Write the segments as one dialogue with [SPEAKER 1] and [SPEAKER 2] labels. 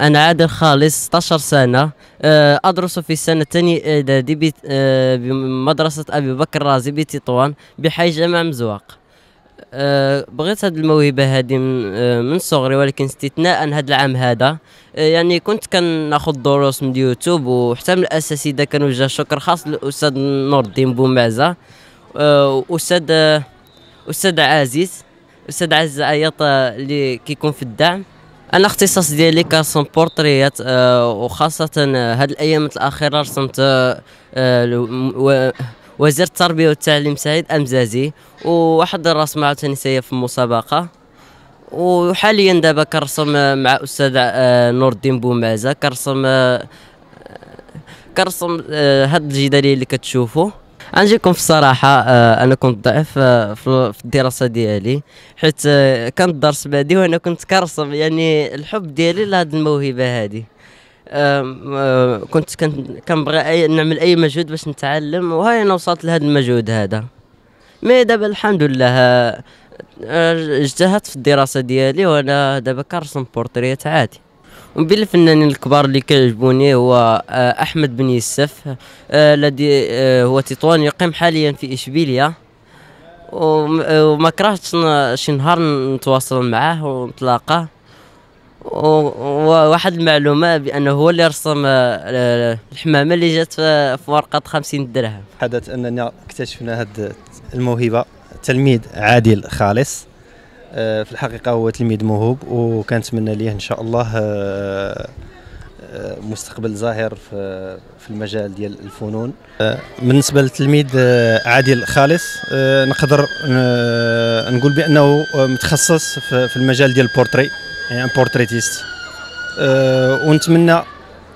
[SPEAKER 1] أنا عادل خالص 16 سنة آه، أدرس في السنة الثانية إعدادي آه، آه، بمدرسة أبي بكر الرازي بتطوان بحي جامع مزواق بغيت هاد الموهبة هادي من صغري ولكن استثناء هاد العام هذا يعني كنت كناخذ دروس من يوتيوب وحتى من الأساتذة كنوجه شكر خاص للأستاذ نور الدين بومعزة أستاذ أستاذ عزيز أستاذ عزيز عياط اللي كيكون في الدعم انا اختصاص ديالي كرسم بورتريات آه، وخاصه آه، هاد الايامات الاخيره رسمت آه، وزير التربيه والتعليم سعيد امزازي وواحد الرسمه تنسيه في المسابقه وحاليا دابا كرسم مع استاذ نور الدين بومازه كرسم كرسم هاد الجداريه اللي كتشوفوه نجيكم في الصراحه آه، انا كنت ضعيف آه، في الدراسه ديالي حيت آه، كان الدرس بادي وانا كنت كرسم يعني الحب ديالي لهاد الموهبه هذه كنت كنبغي نعمل اي مجهود باش نتعلم وهاي انا وصلت لهذا المجهود هذا مي دابا الحمد لله اجتهدت في الدراسه ديالي وانا دابا كنرسم بورتريات عادي ومن بين الفنانين الكبار اللي كيعجبوني هو آه، احمد بن يسف آه، الذي آه، هو تطوان يقيم حاليا في اشبيليا وما كرهتش شي نهار نتواصل معاه ونتلاقاه وواحد المعلومه بانه هو اللي رسم الحمامه اللي جات في ورقه 50 درهم
[SPEAKER 2] حدث اننا اكتشفنا هذه الموهبه تلميذ عادل خالص آه، في الحقيقه هو تلميذ موهوب وكنتمنى ليه ان شاء الله آه، آه، مستقبل زاهر في المجال ديال الفنون بالنسبه للتلميذ عادل خالص نقدر نقول بانه متخصص في المجال ديال البورتري يعني ان بورتريتيست ونتمنى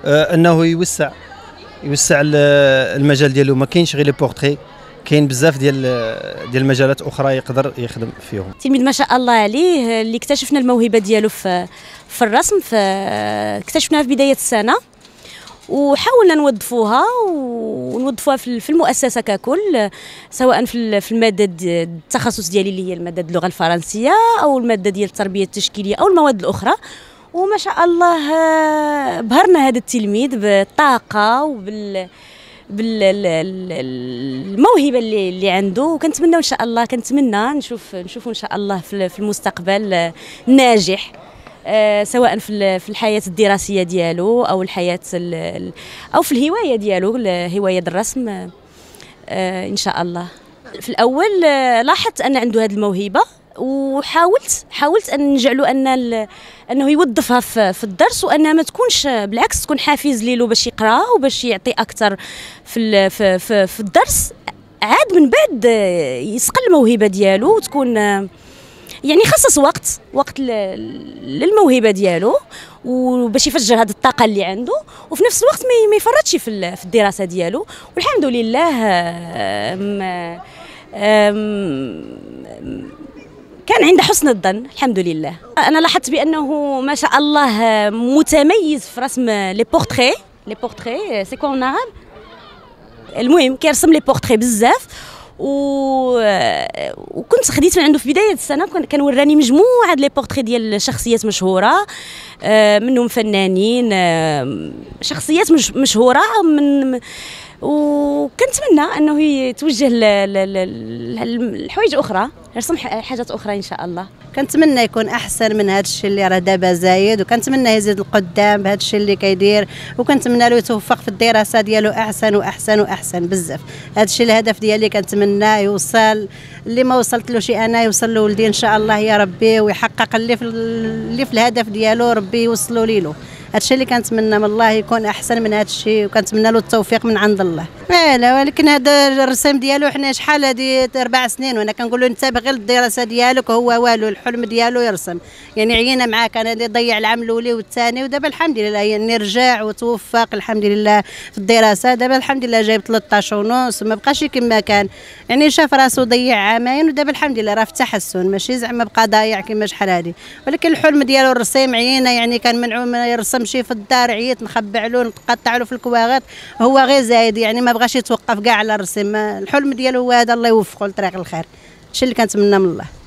[SPEAKER 2] انه يوسع يوسع المجال ديالو ما كاينش غير لي بورتري كاين بزاف ديال ديال المجالات اخرى يقدر يخدم فيهم
[SPEAKER 3] تلميذ ما شاء الله عليه اللي اكتشفنا الموهبه ديالو في في الرسم في اكتشفناها في بدايه السنه وحاولنا نوظفوها ونوظفوها في المؤسسه ككل سواء في الماده التخصص ديالي اللي هي الماده اللغه الفرنسيه او الماده ديال التربيه التشكيليه او المواد الاخرى وما شاء الله بهرنا هذا التلميذ بالطاقه وبال بالموهبه اللي, اللي عنده وكنتمنى ان شاء الله كنتمنى نشوف نشوفه ان شاء الله في المستقبل آه، ناجح آه، سواء في في الحياه الدراسيه ديالو او الحياه او في الهوايه ديالو هوايه الرسم آه، ان شاء الله في الاول لاحظت ان عنده هذه الموهبه وحاولت حاولت ان نجعلو ان انه يوظفها في الدرس وانها ما تكونش بالعكس تكون حافز ليلو باش يقرا وباش يعطي اكثر في في, في, في الدرس عاد من بعد يسقل الموهبه ديالو وتكون يعني خصص وقت وقت للموهبه ديالو وباش يفجر هذه الطاقه اللي عنده وفي نفس الوقت ما يفرطش في الدراسه ديالو والحمد لله أم أم كان عنده حسن الظن الحمد لله انا لاحظت بانه ما شاء الله آه، متميز في رسم لي بورتري لي بورتري سي كو اون عرب المهم كيرسم لي بورتري بزاف و... آه، وكنت خديت من عنده في بدايه السنه كان وراني مجموعه لي بورتري ديال شخصيات مشهوره آه، منهم فنانين شخصيات مشهوره من وكنتمنى انه يتوجه لحوايج اخرى يرسم حاجات اخرى ان شاء الله كنتمنى يكون احسن من
[SPEAKER 4] هذا الشيء اللي راه دابا زايد وكنتمنى يزيد القدام بهذا الشيء اللي كيدير وكنتمنى له يتوفق في الدراسه ديالو احسن واحسن واحسن بزاف هذا الشيء الهدف ديالي كنتمنى يوصل اللي ما وصلت له شي انا يوصل لولدي ان شاء الله يا ربي ويحقق اللي في اللي في الهدف ديالو ربي يوصلوا ليه هادشي اللي كنتمنى من الله يكون احسن من هادشي وكنتمنى له التوفيق من عند الله لا ولكن هذا الرسام ديالو حنا شحال هذه اربع سنين وانا كنقول له انت غير الدراسه ديالك هو والو الحلم ديالو يرسم يعني عينا معاك انا اللي ضيع العام الاولي والثاني ودابا الحمد لله يعني رجع وتوفق الحمد لله في الدراسه دابا الحمد لله جايب 13 ونص ما بقاش كما كان يعني شاف راسو ضيع عامين ودابا الحمد لله راه في تحسن ماشي زعما بقى ضايع كما شحال هذه ولكن الحلم ديالو الرسام عينا يعني كان منعو ما يرسمش في الدار عييت نخبع له نقطع له في الكواغط هو غير زايد يعني ما ما بغاش يتوقف كاع على الرسم الحلم ديالو هو هذا الله يوفقه لطريق الخير هادشي اللي كنتمنى من الله